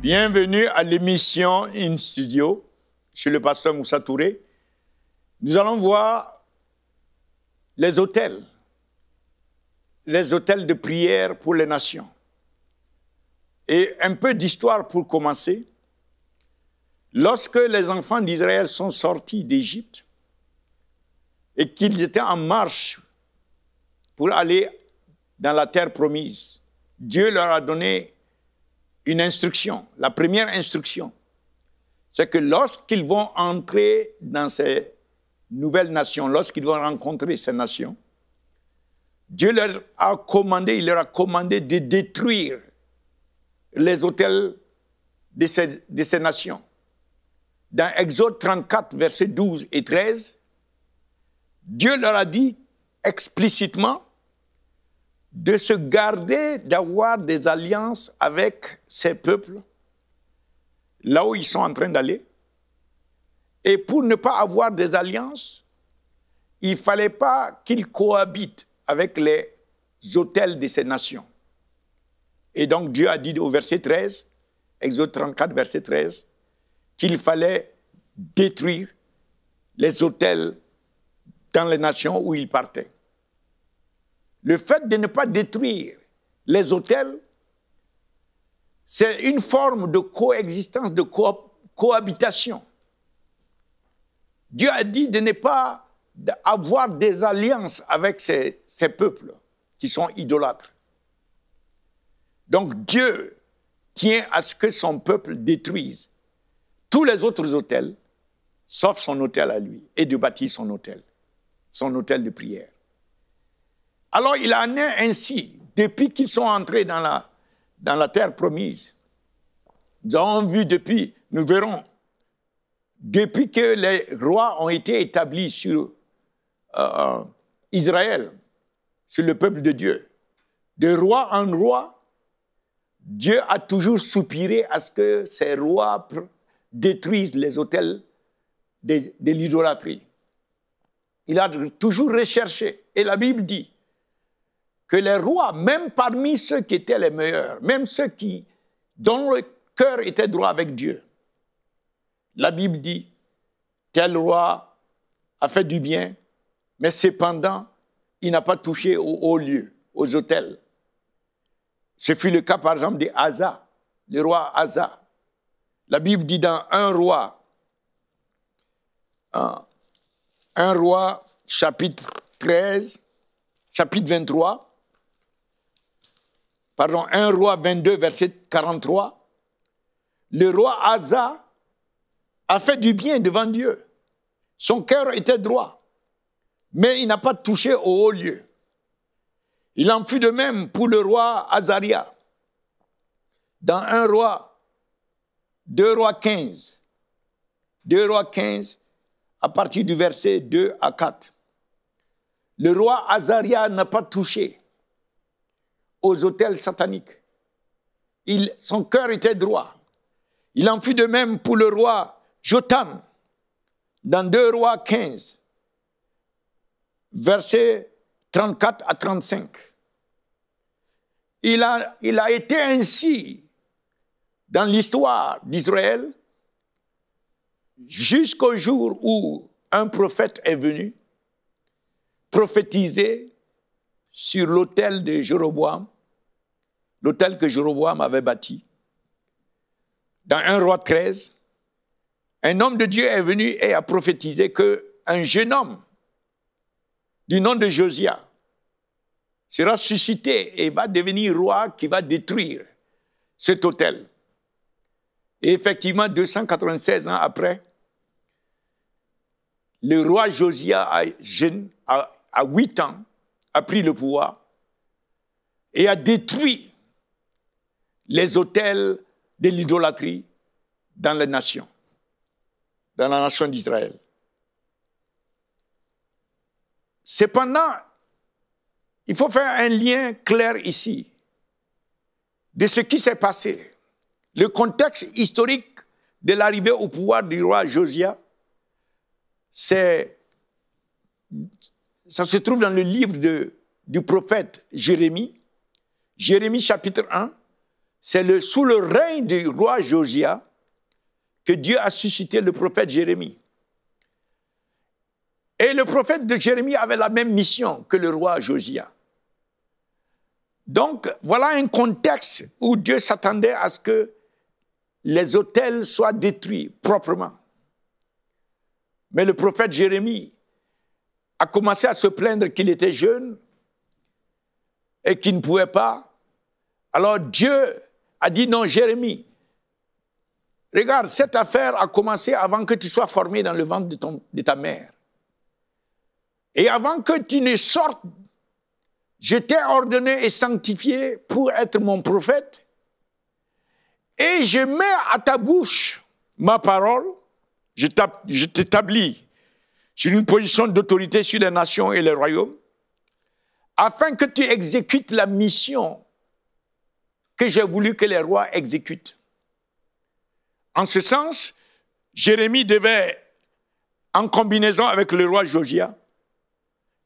Bienvenue à l'émission In Studio chez le pasteur Moussa Touré. Nous allons voir les hôtels, les hôtels de prière pour les nations. Et un peu d'histoire pour commencer. Lorsque les enfants d'Israël sont sortis d'Égypte et qu'ils étaient en marche pour aller dans la terre promise, Dieu leur a donné une instruction. La première instruction, c'est que lorsqu'ils vont entrer dans ces nouvelles nations, lorsqu'ils vont rencontrer ces nations, Dieu leur a commandé, il leur a commandé de détruire les hôtels de ces, de ces nations dans Exode 34, versets 12 et 13, Dieu leur a dit explicitement de se garder d'avoir des alliances avec ces peuples, là où ils sont en train d'aller. Et pour ne pas avoir des alliances, il ne fallait pas qu'ils cohabitent avec les hôtels de ces nations. Et donc Dieu a dit au verset 13, Exode 34, verset 13, qu'il fallait détruire les hôtels dans les nations où il partait. Le fait de ne pas détruire les hôtels, c'est une forme de coexistence, de cohabitation. Dieu a dit de ne pas avoir des alliances avec ces, ces peuples qui sont idolâtres. Donc Dieu tient à ce que son peuple détruise tous les autres hôtels, sauf son hôtel à lui, et de bâtir son hôtel, son hôtel de prière. Alors il en est ainsi, depuis qu'ils sont entrés dans la, dans la terre promise. Nous avons vu depuis, nous verrons, depuis que les rois ont été établis sur euh, euh, Israël, sur le peuple de Dieu, de roi en roi, Dieu a toujours soupiré à ce que ces rois détruisent les hôtels de, l'idolâtrie. Il a toujours recherché, et la Bible dit que les rois, même parmi ceux qui étaient les meilleurs, même ceux qui, dont le cœur était droit avec Dieu, la Bible dit, tel roi a fait du bien, mais cependant, il n'a pas touché aux hauts lieux, aux hôtels. Ce fut le cas, par exemple, de Haza, le roi Haza. La Bible dit dans un roi, 1 hein, un roi chapitre 13, chapitre 23, pardon, un roi 22, verset 43, le roi Asa a fait du bien devant Dieu. Son cœur était droit, mais il n'a pas touché au haut lieu. Il en fut de même pour le roi Azaria. Dans un roi 2 Rois 15. 2 Rois 15, à partir du verset 2 à 4. Le roi Azaria n'a pas touché aux hôtels sataniques. Il, son cœur était droit. Il en fut de même pour le roi Jotam, dans 2 Rois 15, versets 34 à 35. Il a, il a été ainsi dans l'histoire d'Israël, jusqu'au jour où un prophète est venu prophétiser sur l'autel de Jéroboam, l'autel que Jéroboam avait bâti. Dans un roi 13, un homme de Dieu est venu et a prophétisé que un jeune homme du nom de Josia sera suscité et va devenir roi qui va détruire cet autel. Et effectivement, 296 ans après, le roi Josiah, à, jeune, 8 ans, a pris le pouvoir et a détruit les autels de l'idolâtrie dans la nation, dans la nation d'Israël. Cependant, il faut faire un lien clair ici de ce qui s'est passé le contexte historique de l'arrivée au pouvoir du roi Josia, c'est, ça se trouve dans le livre de, du prophète Jérémie. Jérémie chapitre 1, c'est sous le règne du roi Josia que Dieu a suscité le prophète Jérémie. Et le prophète de Jérémie avait la même mission que le roi Josia. Donc, voilà un contexte où Dieu s'attendait à ce que les hôtels soient détruits proprement. Mais le prophète Jérémie a commencé à se plaindre qu'il était jeune et qu'il ne pouvait pas. Alors Dieu a dit non, Jérémie, regarde, cette affaire a commencé avant que tu sois formé dans le ventre de, de ta mère. Et avant que tu ne sortes, je t'ai ordonné et sanctifié pour être mon prophète et je mets à ta bouche ma parole, je t'établis sur une position d'autorité sur les nations et les royaumes, afin que tu exécutes la mission que j'ai voulu que les rois exécutent. En ce sens, Jérémie devait, en combinaison avec le roi Josia,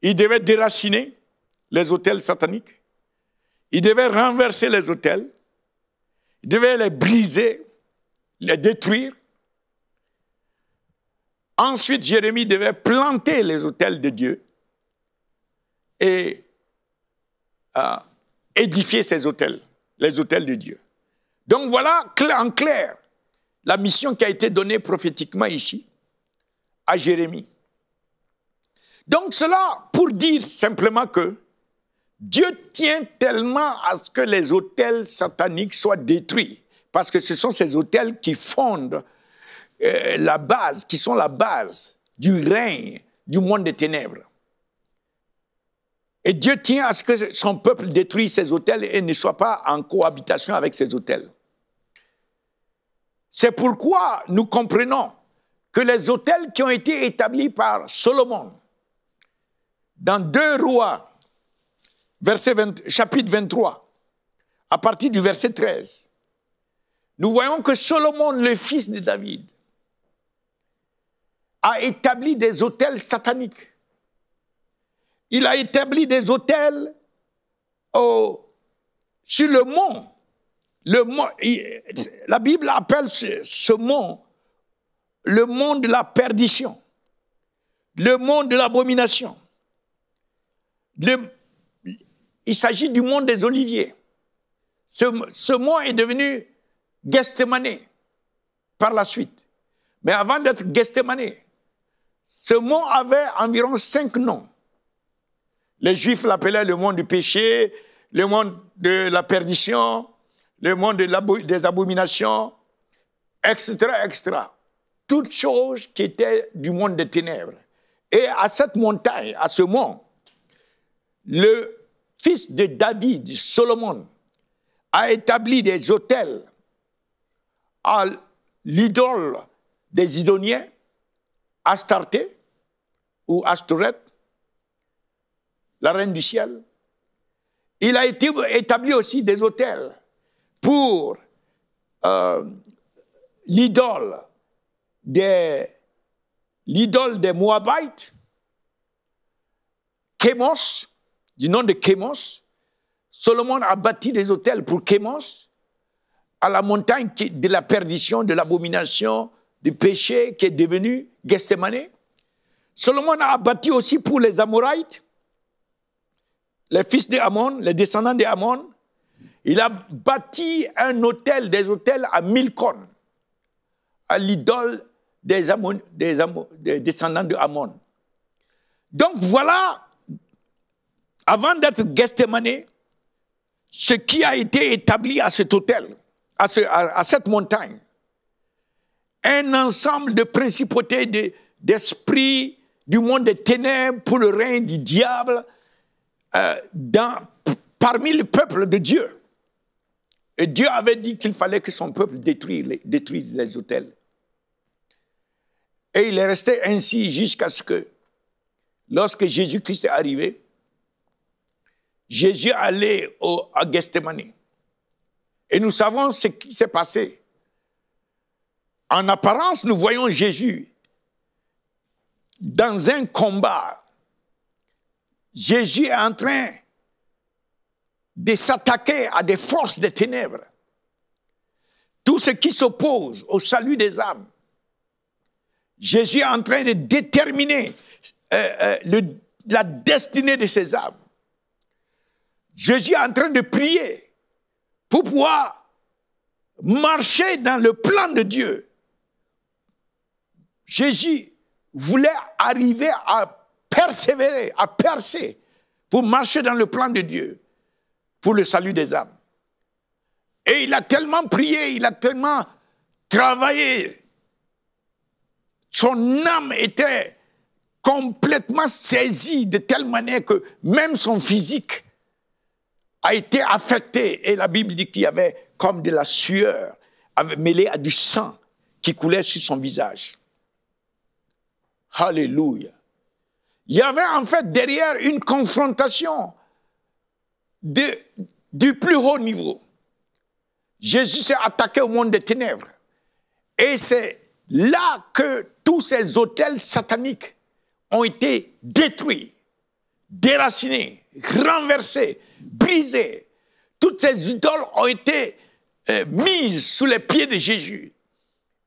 il devait déraciner les hôtels sataniques, il devait renverser les hôtels, devait les briser, les détruire. Ensuite, Jérémie devait planter les hôtels de Dieu et euh, édifier ces hôtels, les hôtels de Dieu. Donc voilà en clair la mission qui a été donnée prophétiquement ici à Jérémie. Donc cela pour dire simplement que Dieu tient tellement à ce que les hôtels sataniques soient détruits, parce que ce sont ces hôtels qui fondent euh, la base, qui sont la base du règne du monde des ténèbres. Et Dieu tient à ce que son peuple détruise ces hôtels et ne soit pas en cohabitation avec ces hôtels. C'est pourquoi nous comprenons que les hôtels qui ont été établis par Solomon dans deux rois verset chapitre 23, à partir du verset 13, nous voyons que Solomon, le fils de David, a établi des hôtels sataniques. Il a établi des hôtels au, sur le mont. Le mont la Bible appelle ce, ce mont le mont de la perdition, le mont de l'abomination, le, il s'agit du monde des oliviers. Ce, mont est devenu Gestemané par la suite. Mais avant d'être Mané, ce mont avait environ cinq noms. Les Juifs l'appelaient le monde du péché, le monde de la perdition, le monde des abominations, etc., etc. Toutes choses qui étaient du monde des ténèbres. Et à cette montagne, à ce mont, le fils de David, Solomon, a établi des hôtels à l'idole des Idoniens, Astarté ou Astoreth, la reine du ciel. Il a établi aussi des hôtels pour euh, l'idole des, l'idole des Moabites, Kemosh, du nom de Kémos. Solomon a bâti des hôtels pour Kémos, à la montagne de la perdition, de l'abomination, du péché qui est devenu Gethsemane. Solomon a bâti aussi pour les Amorites, les fils d'Amon, les descendants d'Amon. Il a bâti un hôtel, des hôtels à Milcon, à l'idole des, Amon, des, Amon, des descendants d'Amon. Donc voilà avant d'être Gethsemane, ce qui a été établi à cet hôtel, à, cette montagne, un ensemble de principautés d'esprits du monde des ténèbres pour le règne du diable euh, parmi le peuple de Dieu. Et Dieu avait dit qu'il fallait que son peuple détruise les hôtels. Et il est resté ainsi jusqu'à ce que, lorsque Jésus-Christ est arrivé, Jésus allait au, à Et nous savons ce qui s'est passé. En apparence, nous voyons Jésus dans un combat. Jésus est en train de s'attaquer à des forces des ténèbres. Tout ce qui s'oppose au salut des âmes. Jésus est en train de déterminer euh, euh, la destinée de ces âmes. Jésus est en train de prier pour pouvoir marcher dans le plan de Dieu. Jésus voulait arriver à persévérer, à percer pour marcher dans le plan de Dieu pour le salut des âmes. Et il a tellement prié, il a tellement travaillé. Son âme était complètement saisie de telle manière que même son physique a été affecté. Et la Bible dit qu'il y avait comme de la sueur mêlée à du sang qui coulait sur son visage. Alléluia. Il y avait en fait derrière une confrontation du plus haut niveau. Jésus s'est attaqué au monde des ténèbres. Et c'est là que tous ces hôtels sataniques ont été détruits, déracinés, renversés, brisées, Toutes ces idoles ont été euh, mises sous les pieds de Jésus.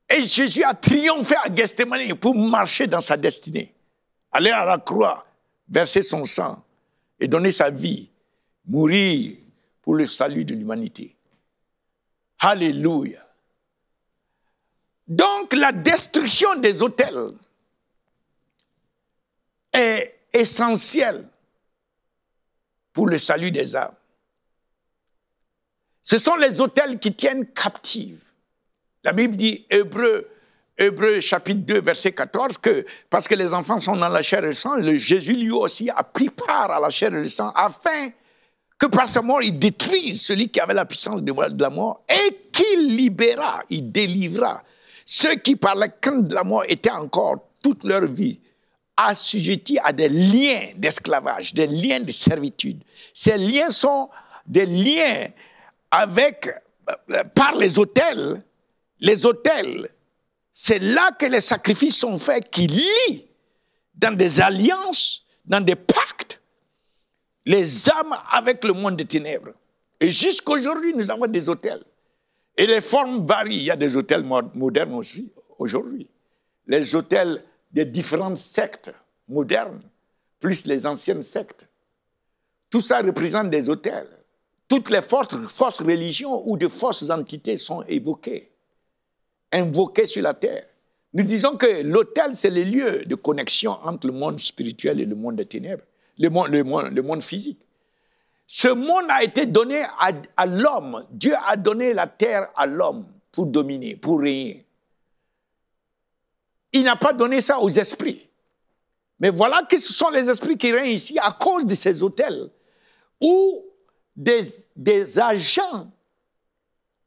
Et Jésus a triomphé à Gethsemane pour marcher dans sa destinée. Aller à la croix, verser son sang et donner sa vie, mourir pour le salut de l'humanité. Alléluia. Donc la destruction des hôtels est essentielle pour le salut des âmes. Ce sont les hôtels qui tiennent captives. La Bible dit, Hébreu, Hébreu chapitre 2, verset 14, que parce que les enfants sont dans la chair et le sang, le Jésus lui aussi a pris part à la chair et le sang afin que par sa mort, il détruise celui qui avait la puissance de la mort et qu'il libéra, il délivra ceux qui par la crainte de la mort étaient encore toute leur vie assujettis à des liens d'esclavage, des liens de servitude. Ces liens sont des liens avec, euh, par les hôtels, les hôtels. C'est là que les sacrifices sont faits qui lient dans des alliances, dans des pactes, les âmes avec le monde des ténèbres. Et jusqu'aujourd'hui, nous avons des hôtels. Et les formes varient. Il y a des hôtels modernes aussi, aujourd'hui. Les hôtels des différentes sectes modernes, plus les anciennes sectes. Tout ça représente des hôtels. Toutes les forces, religions ou de fausses entités sont évoquées, invoquées sur la terre. Nous disons que l'hôtel, c'est le lieu de connexion entre le monde spirituel et le monde des ténèbres, le monde, le physique. Ce monde a été donné à, à l'homme. Dieu a donné la terre à l'homme pour dominer, pour régner. Il n'a pas donné ça aux esprits. Mais voilà que ce sont les esprits qui règnent ici à cause de ces hôtels où des, agents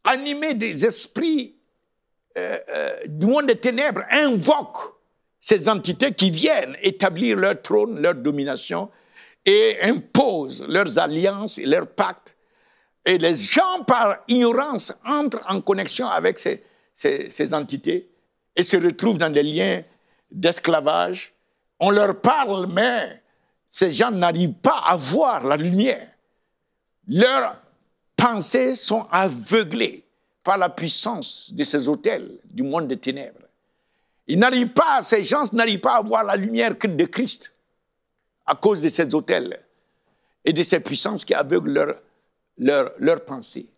animés des esprits euh, euh, du monde des ténèbres invoquent ces entités qui viennent établir leur trône, leur domination et imposent leurs alliances et leurs pactes. Et les gens, par ignorance, entrent en connexion avec ces, ces entités et se retrouvent dans des liens d'esclavage. On leur parle, mais ces gens n'arrivent pas à voir la lumière. Leurs pensées sont aveuglées par la puissance de ces hôtels du monde des ténèbres. Ils n'arrivent pas, ces gens n'arrivent pas à voir la lumière de Christ à cause de ces hôtels et de ces puissances qui aveuglent leurs pensées.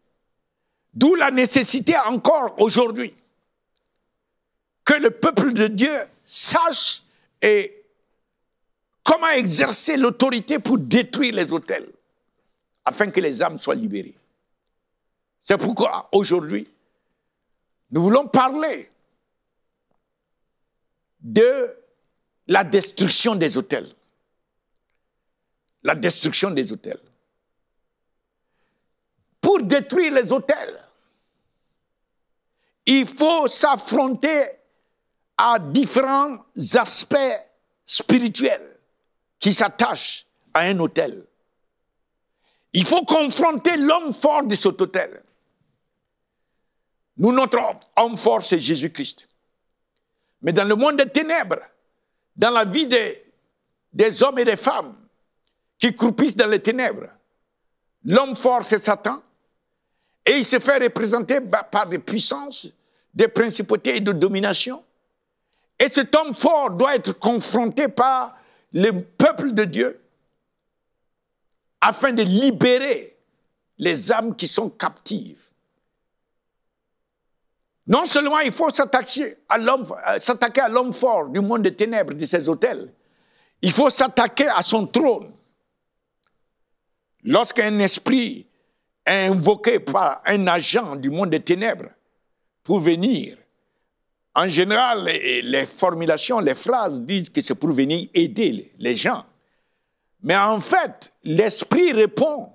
D'où la nécessité encore aujourd'hui que le peuple de Dieu sache et comment exercer l'autorité pour détruire les hôtels, afin que les âmes soient libérées. C'est pourquoi aujourd'hui, nous voulons parler de la destruction des hôtels. La destruction des hôtels. Pour détruire les hôtels, il faut s'affronter à différents aspects spirituels qui s'attachent à un hôtel. Il faut confronter l'homme fort de cet hôtel. Nous, notre homme fort, c'est Jésus-Christ. Mais dans le monde des ténèbres, dans la vie des, des hommes et des femmes qui croupissent dans les ténèbres, l'homme fort, c'est Satan. Et il se fait représenter par des puissances, des principautés et de domination. Et cet homme fort doit être confronté par le peuple de Dieu afin de libérer les âmes qui sont captives. Non seulement il faut s'attaquer à l'homme euh, fort du monde des ténèbres, de ses hôtels, il faut s'attaquer à son trône. Lorsqu'un esprit est invoqué par un agent du monde des ténèbres pour venir en général, les, formulations, les phrases disent que c'est pour venir aider les gens. Mais en fait, l'esprit répond,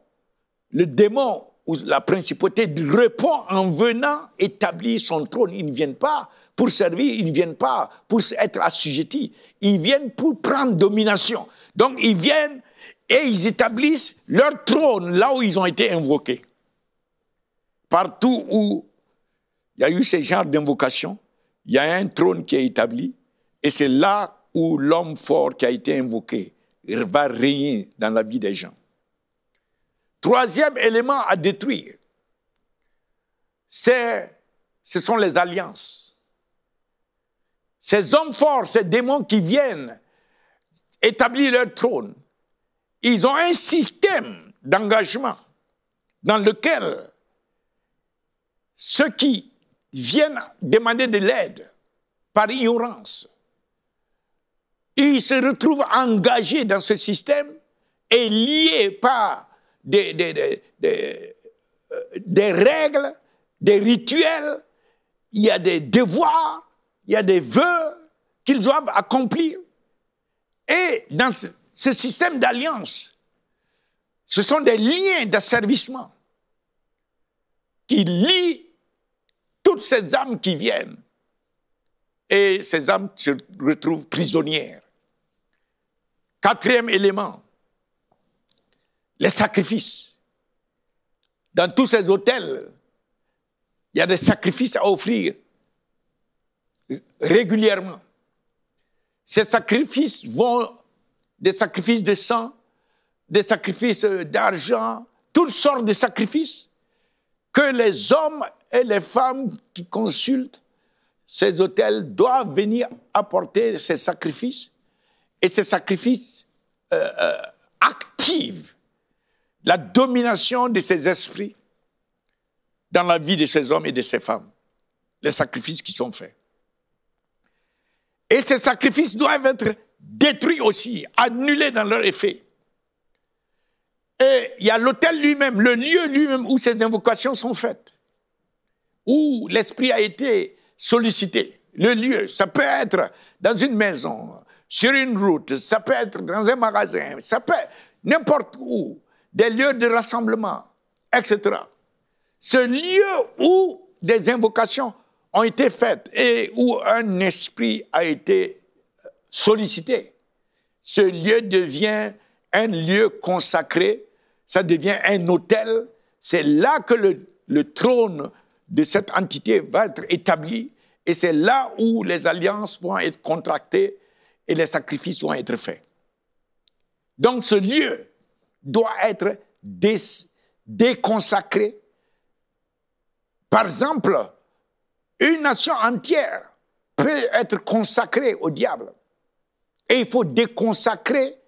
le démon ou la principauté répond en venant établir son trône. Ils ne viennent pas pour servir, ils ne viennent pas pour être assujettis, ils viennent pour prendre domination. Donc ils viennent et ils établissent leur trône là où ils ont été invoqués. Partout où il y a eu ce genre d'invocation, il y a un trône qui est établi, et c'est là où l'homme fort qui a été invoqué va régner dans la vie des gens. Troisième élément à détruire, c'est, ce sont les alliances. Ces hommes forts, ces démons qui viennent établir leur trône, ils ont un système d'engagement dans lequel ceux qui viennent demander de l'aide par ignorance. ils se retrouvent engagés dans ce système et liés par des, euh, des, règles, des rituels, il y a des devoirs, il y a des vœux qu'ils doivent accomplir. Et dans ce système d'alliance, ce sont des liens d'asservissement qui lient toutes ces âmes qui viennent. Et ces âmes se retrouvent prisonnières. Quatrième élément, les sacrifices. Dans tous ces hôtels, il y a des sacrifices à offrir régulièrement. Ces sacrifices vont des sacrifices de sang, des sacrifices d'argent, toutes sortes de sacrifices que les hommes et les femmes qui consultent ces hôtels doivent venir apporter ces sacrifices et ces sacrifices euh, euh, activent la domination de ces esprits dans la vie de ces hommes et de ces femmes, les sacrifices qui sont faits. Et ces sacrifices doivent être détruits aussi, annulés dans leur effet. Et il y a l'autel lui-même, le lieu lui-même où ces invocations sont faites où l'esprit a été sollicité. Le lieu, ça peut être dans une maison, sur une route, ça peut être dans un magasin, ça peut n'importe où, des lieux de rassemblement, etc. Ce lieu où des invocations ont été faites et où un esprit a été sollicité. Ce lieu devient un lieu consacré, ça devient un hôtel. C'est là que le trône de cette entité va être établie et c'est là où les alliances vont être contractées et les sacrifices vont être faits. Donc ce lieu doit être déconsacré. Par exemple, une nation entière peut être consacrée au diable. Et il faut déconsacrer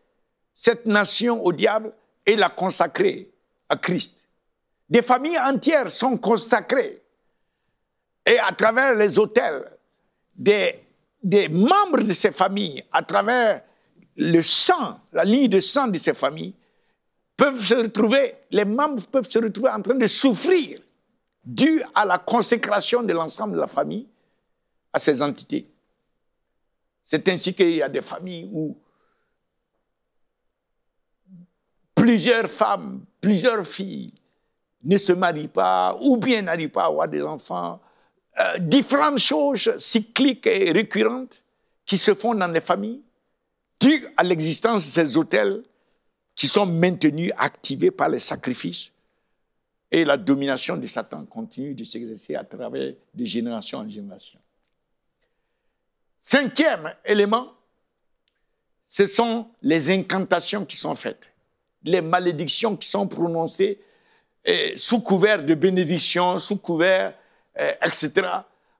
cette nation au diable et la consacrer à Christ. Des familles entières sont consacrées et à travers les hôtels des, des membres de ces familles, à travers le sang, la ligne de sang de ces familles, peuvent se retrouver, les membres peuvent se retrouver en train de souffrir dû à la consécration de l'ensemble de la famille à ces entités. C'est ainsi qu'il y a des familles où plusieurs femmes, plusieurs filles ne se marient pas ou bien n'arrivent pas à avoir des enfants euh, différentes choses cycliques et récurrentes qui se font dans les familles, dues à l'existence de ces hôtels qui sont maintenus, activés par les sacrifices. Et la domination de Satan continue de s'exercer à travers des générations en génération. Cinquième élément, ce sont les incantations qui sont faites, les malédictions qui sont prononcées et sous couvert de bénédictions, sous couvert euh, etc.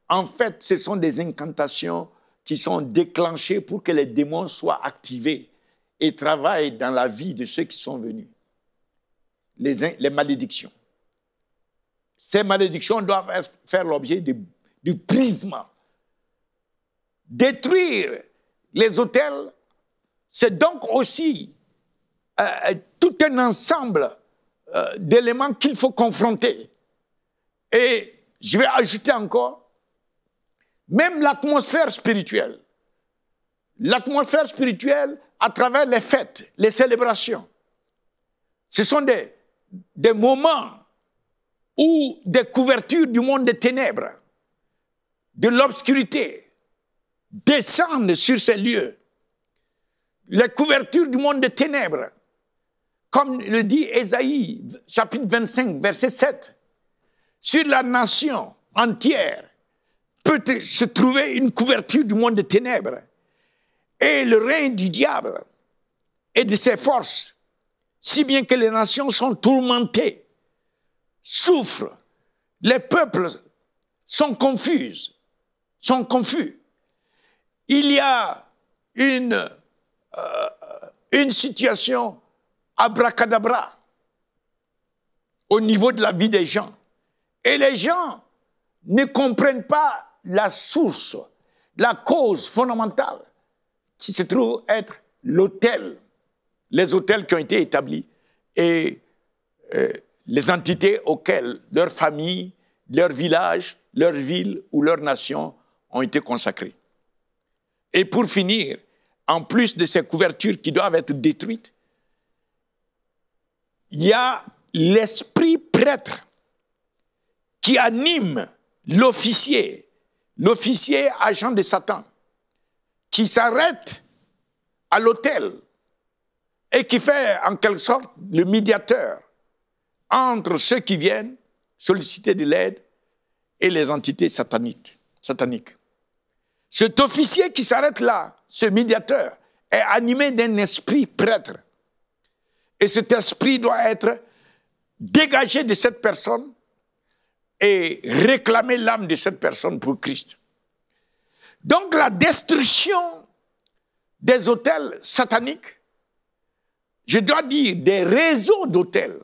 En fait, ce sont des incantations qui sont déclenchées pour que les démons soient activés et travaillent dans la vie de ceux qui sont venus. Les, les malédictions. Ces malédictions doivent faire l'objet du prisme. Détruire les hôtels, c'est donc aussi euh, euh, tout un ensemble d'éléments qu'il faut confronter. Et je vais ajouter encore, même l'atmosphère spirituelle. L'atmosphère spirituelle à travers les fêtes, les célébrations. Ce sont des, des moments où des couvertures du monde des ténèbres, de l'obscurité, descendent sur ces lieux. Les couvertures du monde des ténèbres, comme le dit Esaïe, chapitre 25, verset 7 sur la nation entière peut se trouver une couverture du monde des ténèbres. Et le règne du diable et de ses forces, si bien que les nations sont tourmentées, souffrent, les peuples sont confus, sont confus. Il y a une, euh, une situation abracadabra au niveau de la vie des gens. Et les gens ne comprennent pas la source, la cause fondamentale qui se trouve être l'hôtel, les hôtels qui ont été établis et euh, les entités auxquelles leur famille, leur village, leur ville ou leur nation ont été consacrées. Et pour finir, en plus de ces couvertures qui doivent être détruites, il y a l'esprit prêtre qui anime l'officier, l'officier agent de Satan, qui s'arrête à l'autel et qui fait en quelque sorte le médiateur entre ceux qui viennent solliciter de l'aide et les entités sataniques. sataniques. Cet officier qui s'arrête là, ce médiateur, est animé d'un esprit prêtre. Et cet esprit doit être dégagé de cette personne et réclamer l'âme de cette personne pour Christ. Donc la destruction des hôtels sataniques, je dois dire des réseaux d'hôtels,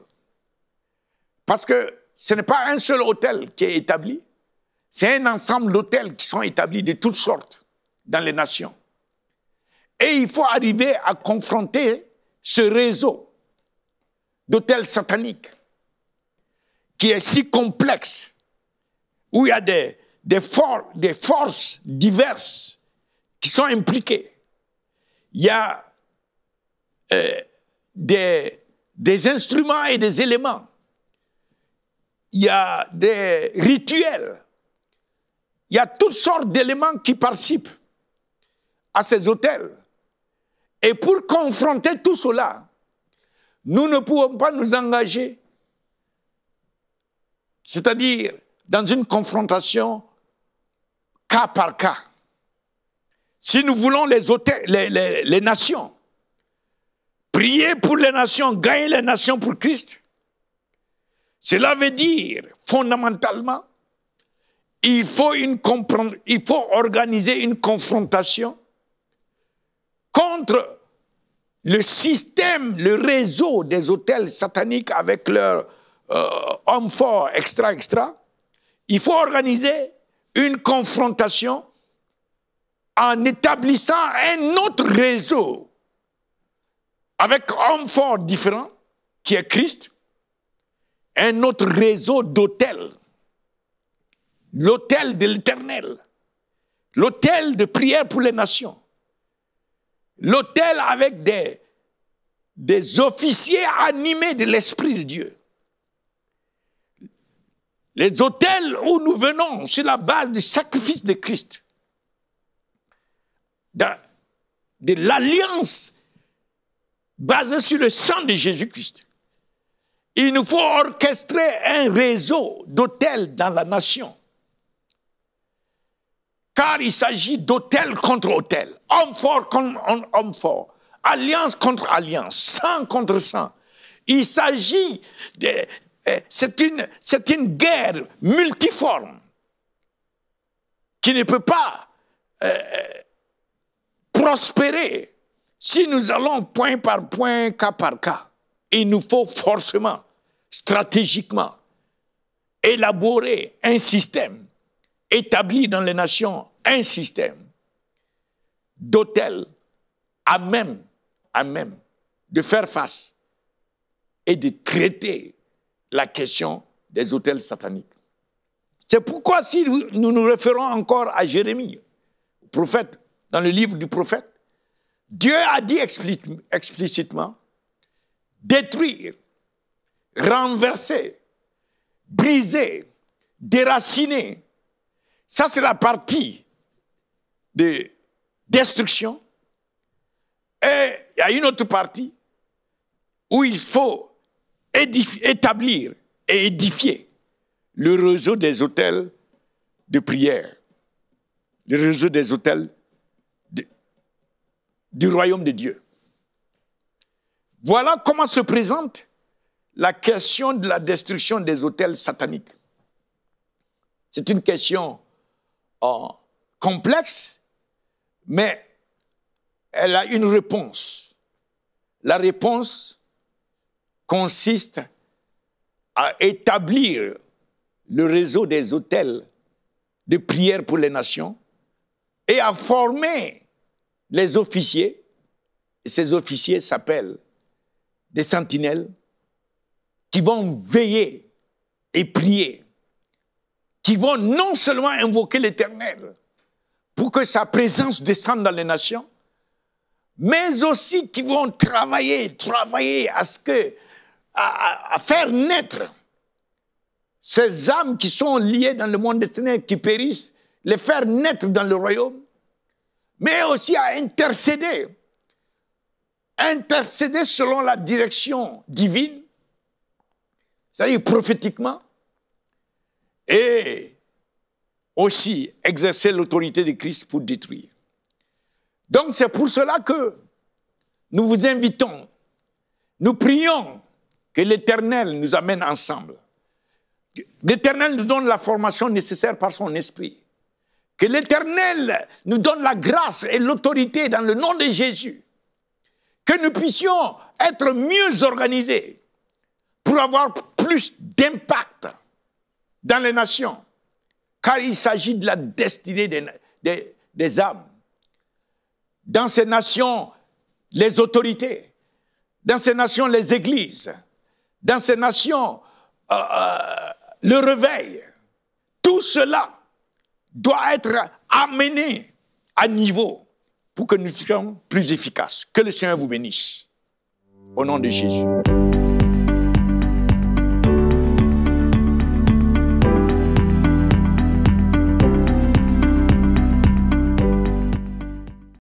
parce que ce n'est pas un seul hôtel qui est établi, c'est un ensemble d'hôtels qui sont établis de toutes sortes dans les nations. Et il faut arriver à confronter ce réseau d'hôtels sataniques qui est si complexe, où il y a des, forces diverses qui sont impliquées. Il y a euh, des, des instruments et des éléments. Il y a des rituels. Il y a toutes sortes d'éléments qui participent à ces hôtels. Et pour confronter tout cela, nous ne pouvons pas nous engager c'est-à-dire dans une confrontation cas par cas. Si nous voulons les, les, nations, prier pour les nations, gagner les nations pour Christ, cela veut dire fondamentalement, il faut, il faut organiser une confrontation contre le système, le réseau des hôtels sataniques avec leurs euh, homme fort, extra, extra, il faut organiser une confrontation en établissant un autre réseau avec Homme fort différent, qui est Christ, un autre réseau d'hôtels. L'hôtel de l'éternel, l'hôtel de prière pour les nations, l'hôtel avec des, des officiers animés de l'Esprit de Dieu. Les hôtels où nous venons, sur la base du sacrifice de Christ, de, l'alliance basée sur le sang de Jésus-Christ. Il nous faut orchestrer un réseau d'hôtels dans la nation, car il s'agit d'hôtels contre hôtel, homme fort contre homme fort, alliance contre alliance, sang contre sang. Il s'agit de, eh, c'est une, c'est une guerre multiforme qui ne peut pas euh, euh, prospérer si nous allons point par point, cas par cas. Il nous faut forcément, stratégiquement, élaborer un système, établir dans les nations un système d'hôtels à même, à même de faire face et de traiter la question des hôtels sataniques. C'est pourquoi si nous nous référons encore à Jérémie, prophète, dans le livre du prophète, Dieu a dit explicitement, détruire, renverser, briser, déraciner. Ça, c'est la partie de destruction. Et il y a une autre partie où il faut établir et édifier le réseau des hôtels de prière, le réseau des hôtels du royaume de Dieu. Voilà comment se présente la question de la destruction des hôtels sataniques. C'est une question euh, complexe, mais elle a une réponse. La réponse consiste à établir le réseau des hôtels de prière pour les nations et à former les officiers. Ces officiers s'appellent des sentinelles qui vont veiller et prier, qui vont non seulement invoquer l'Éternel pour que sa présence descende dans les nations, mais aussi qui vont travailler, travailler à ce que à, faire naître ces âmes qui sont liées dans le monde des ténèbres, qui périssent, les faire naître dans le royaume, mais aussi à intercéder, intercéder selon la direction divine, c'est-à-dire prophétiquement, et aussi exercer l'autorité de Christ pour détruire. Donc c'est pour cela que nous vous invitons, nous prions que l'Éternel nous amène ensemble. L'Éternel nous donne la formation nécessaire par son esprit. Que l'Éternel nous donne la grâce et l'autorité dans le nom de Jésus. Que nous puissions être mieux organisés pour avoir plus d'impact dans les nations. Car il s'agit de la destinée des, des âmes. Dans ces nations, les autorités. Dans ces nations, les églises dans ces nations euh, euh, le réveil. Tout cela doit être amené à niveau pour que nous soyons plus efficaces. Que le Seigneur vous bénisse. Au nom de Jésus.